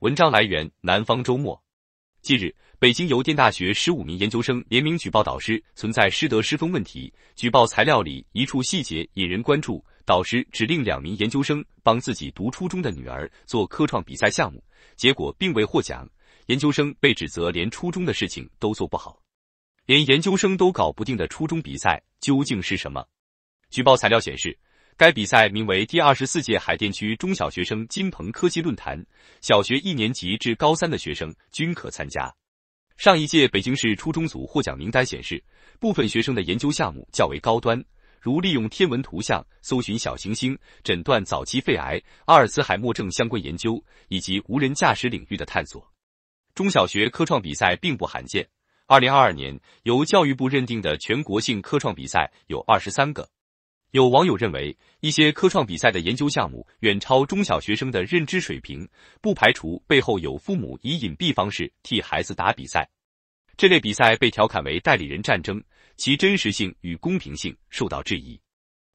文章来源：南方周末。近日，北京邮电大学十五名研究生联名举报导师存在师德师风问题。举报材料里一处细节引人关注：导师指令两名研究生帮自己读初中的女儿做科创比赛项目，结果并未获奖。研究生被指责连初中的事情都做不好，连研究生都搞不定的初中比赛究竟是什么？举报材料显示。该比赛名为第二十四届海淀区中小学生金鹏科技论坛，小学一年级至高三的学生均可参加。上一届北京市初中组获奖名单显示，部分学生的研究项目较为高端，如利用天文图像搜寻小行星、诊断早期肺癌、阿尔茨海默症相关研究以及无人驾驶领域的探索。中小学科创比赛并不罕见，二零二二年由教育部认定的全国性科创比赛有二十三个。有网友认为，一些科创比赛的研究项目远超中小学生的认知水平，不排除背后有父母以隐蔽方式替孩子打比赛。这类比赛被调侃为“代理人战争”，其真实性与公平性受到质疑。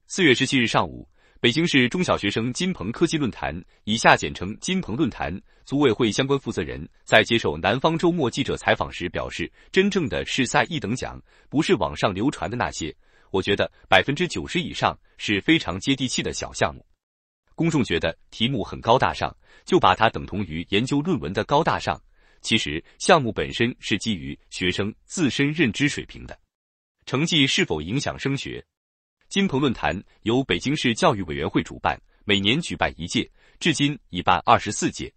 四月十七日上午，北京市中小学生金鹏科技论坛（以下简称“金鹏论坛”）组委会相关负责人在接受南方周末记者采访时表示：“真正的是赛一等奖，不是网上流传的那些。”我觉得百分之九十以上是非常接地气的小项目。公众觉得题目很高大上，就把它等同于研究论文的高大上。其实项目本身是基于学生自身认知水平的。成绩是否影响升学？金鹏论坛由北京市教育委员会主办，每年举办一届，至今已办二十四届。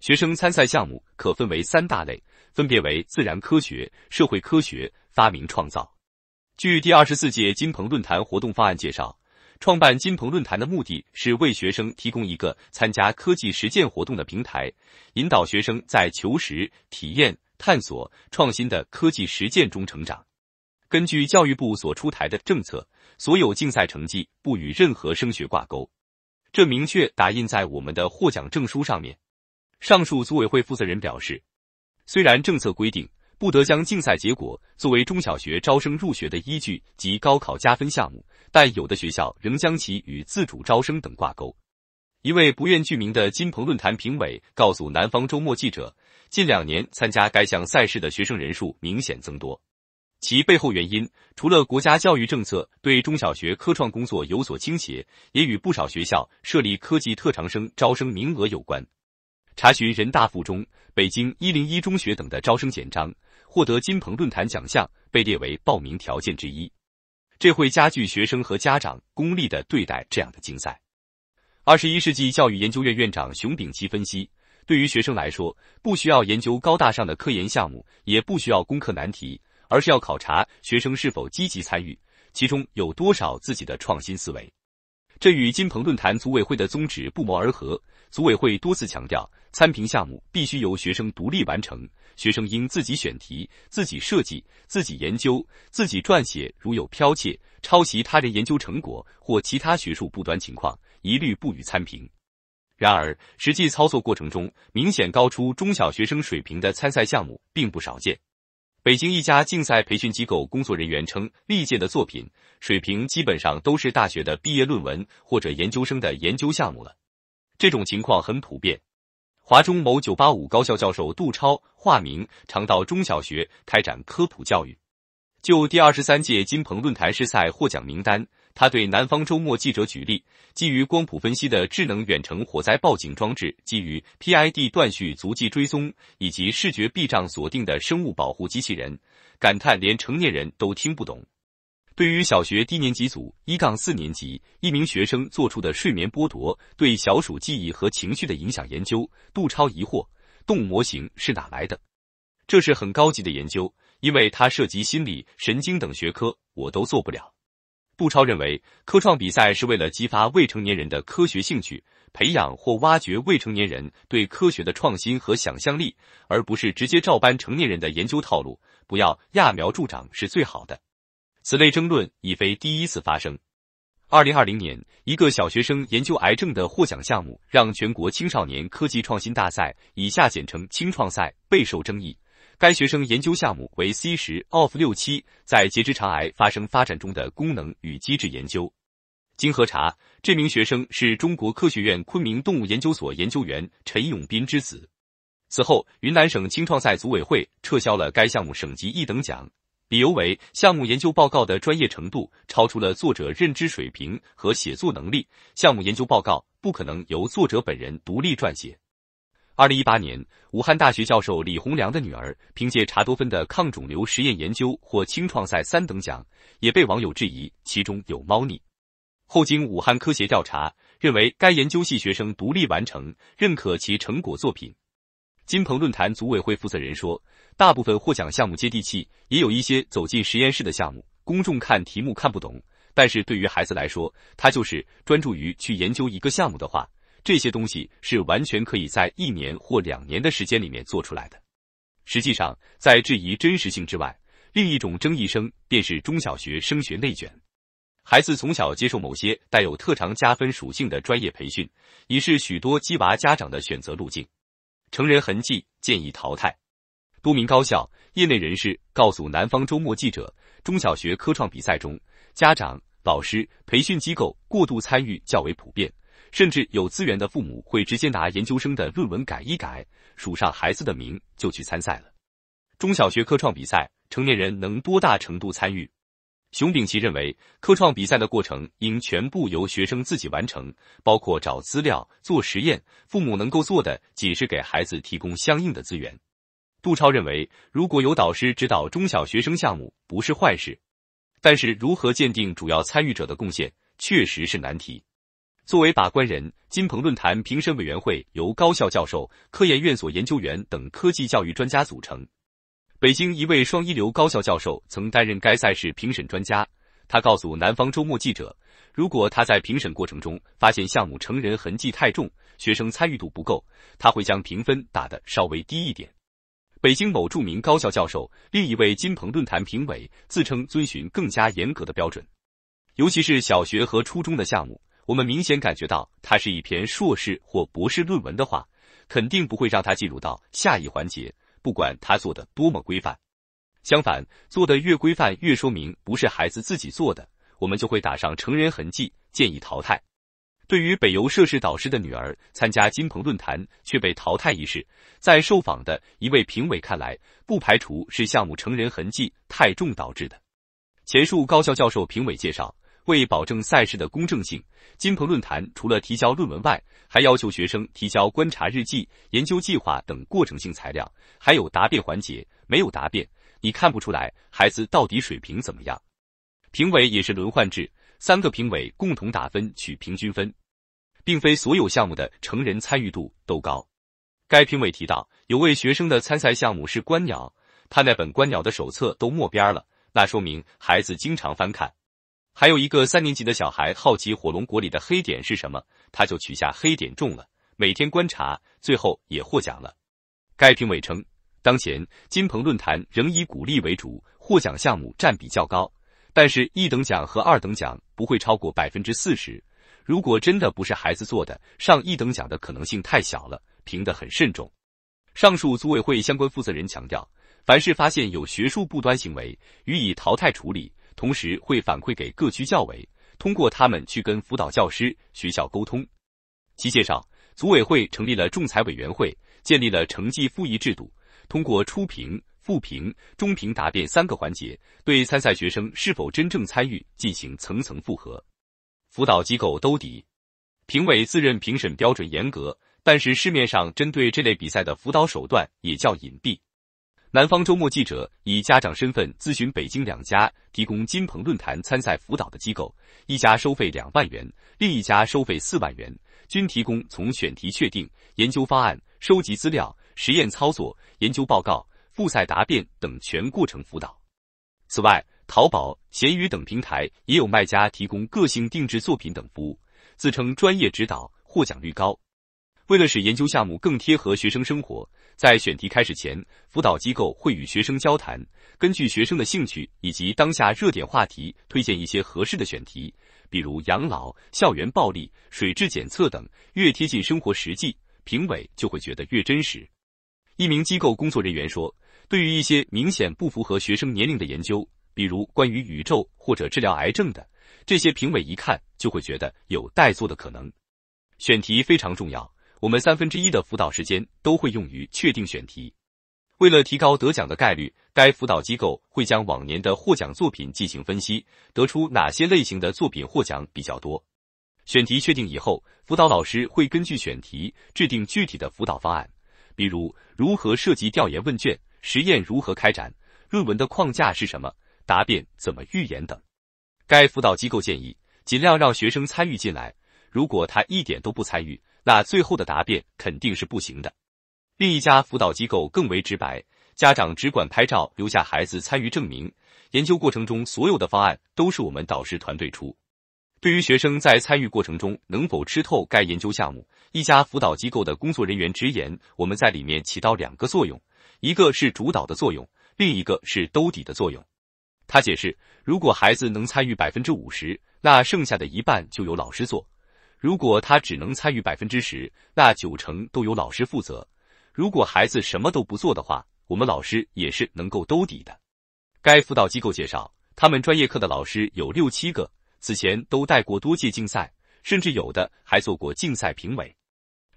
学生参赛项目可分为三大类，分别为自然科学、社会科学、发明创造。据第二十四届金鹏论坛活动方案介绍，创办金鹏论坛的目的是为学生提供一个参加科技实践活动的平台，引导学生在求实、体验、探索、创新的科技实践中成长。根据教育部所出台的政策，所有竞赛成绩不与任何升学挂钩，这明确打印在我们的获奖证书上面。上述组委会负责人表示，虽然政策规定。不得将竞赛结果作为中小学招生入学的依据及高考加分项目，但有的学校仍将其与自主招生等挂钩。一位不愿具名的金鹏论坛评委告诉南方周末记者，近两年参加该项赛事的学生人数明显增多，其背后原因除了国家教育政策对中小学科创工作有所倾斜，也与不少学校设立科技特长生招生名额有关。查询人大附中、北京一零一中学等的招生简章。获得金鹏论坛奖项被列为报名条件之一，这会加剧学生和家长功利的对待这样的竞赛。二十一世纪教育研究院院长熊丙奇分析，对于学生来说，不需要研究高大上的科研项目，也不需要攻克难题，而是要考察学生是否积极参与，其中有多少自己的创新思维。这与金鹏论坛组委会的宗旨不谋而合。组委会多次强调，参评项目必须由学生独立完成，学生应自己选题、自己设计、自己研究、自己撰写。如有剽窃、抄袭他人研究成果或其他学术不端情况，一律不予参评。然而，实际操作过程中，明显高出中小学生水平的参赛项目并不少见。北京一家竞赛培训机构工作人员称，历届的作品水平基本上都是大学的毕业论文或者研究生的研究项目了，这种情况很普遍。华中某985高校教授杜超（化名）常到中小学开展科普教育。就第二十三届金鹏论坛市赛获奖名单。他对南方周末记者举例，基于光谱分析的智能远程火灾报警装置，基于 PID 断续足迹追踪以及视觉避障锁定的生物保护机器人，感叹连成年人都听不懂。对于小学低年级组一杠四年级一名学生做出的睡眠剥夺对小鼠记忆和情绪的影响研究，杜超疑惑动物模型是哪来的？这是很高级的研究，因为它涉及心理、神经等学科，我都做不了。杜超认为，科创比赛是为了激发未成年人的科学兴趣，培养或挖掘未成年人对科学的创新和想象力，而不是直接照搬成年人的研究套路。不要揠苗助长是最好的。此类争论已非第一次发生。二零二零年，一个小学生研究癌症的获奖项目，让全国青少年科技创新大赛（以下简称青创赛）备受争议。该学生研究项目为 C 十 OFF 六七在结直肠癌发生发展中的功能与机制研究。经核查，这名学生是中国科学院昆明动物研究所研究员陈永斌之子。此后，云南省青创赛组委会撤销了该项目省级一等奖，理由为项目研究报告的专业程度超出了作者认知水平和写作能力，项目研究报告不可能由作者本人独立撰写。二零一八年，武汉大学教授李洪良的女儿凭借茶多酚的抗肿瘤实验研究获青创赛三等奖，也被网友质疑其中有猫腻。后经武汉科协调查，认为该研究系学生独立完成，认可其成果作品。金鹏论坛组委会负责人说，大部分获奖项目接地气，也有一些走进实验室的项目。公众看题目看不懂，但是对于孩子来说，他就是专注于去研究一个项目的话。这些东西是完全可以在一年或两年的时间里面做出来的。实际上，在质疑真实性之外，另一种争议声便是中小学升学内卷。孩子从小接受某些带有特长加分属性的专业培训，已是许多鸡娃家长的选择路径。成人痕迹建议淘汰。多名高校业内人士告诉南方周末记者，中小学科创比赛中，家长、老师、培训机构过度参与较为普遍。甚至有资源的父母会直接拿研究生的论文改一改，署上孩子的名就去参赛了。中小学科创比赛，成年人能多大程度参与？熊丙奇认为，科创比赛的过程应全部由学生自己完成，包括找资料、做实验。父母能够做的，仅是给孩子提供相应的资源。杜超认为，如果有导师指导中小学生项目不是坏事，但是如何鉴定主要参与者的贡献，确实是难题。作为把关人，金鹏论坛评审委员会由高校教授、科研院所研究员等科技教育专家组成。北京一位双一流高校教授曾担任该赛事评审专家。他告诉南方周末记者：“如果他在评审过程中发现项目成人痕迹太重，学生参与度不够，他会将评分打得稍微低一点。”北京某著名高校教授，另一位金鹏论坛评委自称遵循更加严格的标准，尤其是小学和初中的项目。我们明显感觉到，他是一篇硕士或博士论文的话，肯定不会让他进入到下一环节，不管他做的多么规范。相反，做的越规范，越说明不是孩子自己做的，我们就会打上成人痕迹，建议淘汰。对于北邮涉事导师的女儿参加金鹏论坛却被淘汰一事，在受访的一位评委看来，不排除是项目成人痕迹太重导致的。前述高校教授评委介绍。为保证赛事的公正性，金鹏论坛除了提交论文外，还要求学生提交观察日记、研究计划等过程性材料，还有答辩环节。没有答辩，你看不出来孩子到底水平怎么样。评委也是轮换制，三个评委共同打分取平均分，并非所有项目的成人参与度都高。该评委提到，有位学生的参赛项目是观鸟，他那本观鸟的手册都没边了，那说明孩子经常翻看。还有一个三年级的小孩好奇火龙果里的黑点是什么，他就取下黑点种了，每天观察，最后也获奖了。该评委称，当前金鹏论坛仍以鼓励为主，获奖项目占比较高，但是一等奖和二等奖不会超过百分之四十。如果真的不是孩子做的，上一等奖的可能性太小了，评的很慎重。上述组委会相关负责人强调，凡是发现有学术不端行为，予以淘汰处理。同时会反馈给各区教委，通过他们去跟辅导教师、学校沟通。其介绍，组委会成立了仲裁委员会，建立了成绩复议制度，通过初评、复评、终评答辩三个环节，对参赛学生是否真正参与进行层层复核。辅导机构兜底，评委自认评审标准严格，但是市面上针对这类比赛的辅导手段也较隐蔽。南方周末记者以家长身份咨询北京两家提供金鹏论坛参赛辅导的机构，一家收费两万元，另一家收费四万元，均提供从选题确定、研究方案、收集资料、实验操作、研究报告、复赛答辩等全过程辅导。此外，淘宝、闲鱼等平台也有卖家提供个性定制作品等服务，自称专业指导，获奖率高。为了使研究项目更贴合学生生活，在选题开始前，辅导机构会与学生交谈，根据学生的兴趣以及当下热点话题，推荐一些合适的选题，比如养老、校园暴力、水质检测等，越贴近生活实际，评委就会觉得越真实。一名机构工作人员说：“对于一些明显不符合学生年龄的研究，比如关于宇宙或者治疗癌症的，这些评委一看就会觉得有代做的可能。选题非常重要。”我们三分之一的辅导时间都会用于确定选题。为了提高得奖的概率，该辅导机构会将往年的获奖作品进行分析，得出哪些类型的作品获奖比较多。选题确定以后，辅导老师会根据选题制定具体的辅导方案，比如如何设计调研问卷、实验如何开展、论文的框架是什么、答辩怎么预演等。该辅导机构建议尽量让学生参与进来。如果他一点都不参与，那最后的答辩肯定是不行的。另一家辅导机构更为直白，家长只管拍照留下孩子参与证明，研究过程中所有的方案都是我们导师团队出。对于学生在参与过程中能否吃透该研究项目，一家辅导机构的工作人员直言：“我们在里面起到两个作用，一个是主导的作用，另一个是兜底的作用。”他解释，如果孩子能参与百分之五十，那剩下的一半就由老师做。如果他只能参与百分之十，那九成都由老师负责。如果孩子什么都不做的话，我们老师也是能够兜底的。该辅导机构介绍，他们专业课的老师有六七个，此前都带过多届竞赛，甚至有的还做过竞赛评委。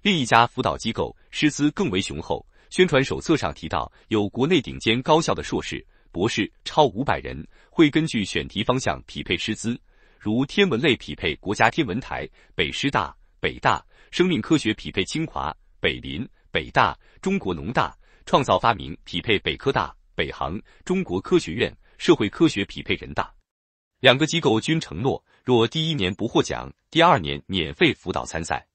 另一家辅导机构师资更为雄厚，宣传手册上提到有国内顶尖高校的硕士、博士超五百人，会根据选题方向匹配师资。如天文类匹配国家天文台、北师大、北大；生命科学匹配清华、北林、北大、中国农大；创造发明匹配北科大、北航、中国科学院；社会科学匹配人大。两个机构均承诺，若第一年不获奖，第二年免费辅导参赛。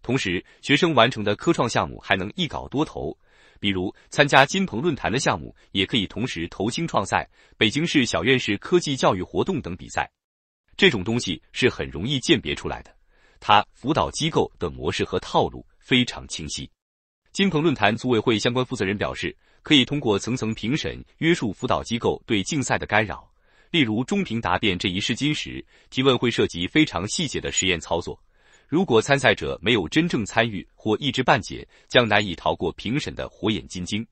同时，学生完成的科创项目还能一稿多投，比如参加金鹏论坛的项目，也可以同时投青创赛、北京市小院士科技教育活动等比赛。这种东西是很容易鉴别出来的，它辅导机构的模式和套路非常清晰。金鹏论坛组委会相关负责人表示，可以通过层层评审约束辅导机构对竞赛的干扰。例如，中评答辩这一试金石提问会涉及非常细节的实验操作，如果参赛者没有真正参与或一知半解，将难以逃过评审的火眼金睛。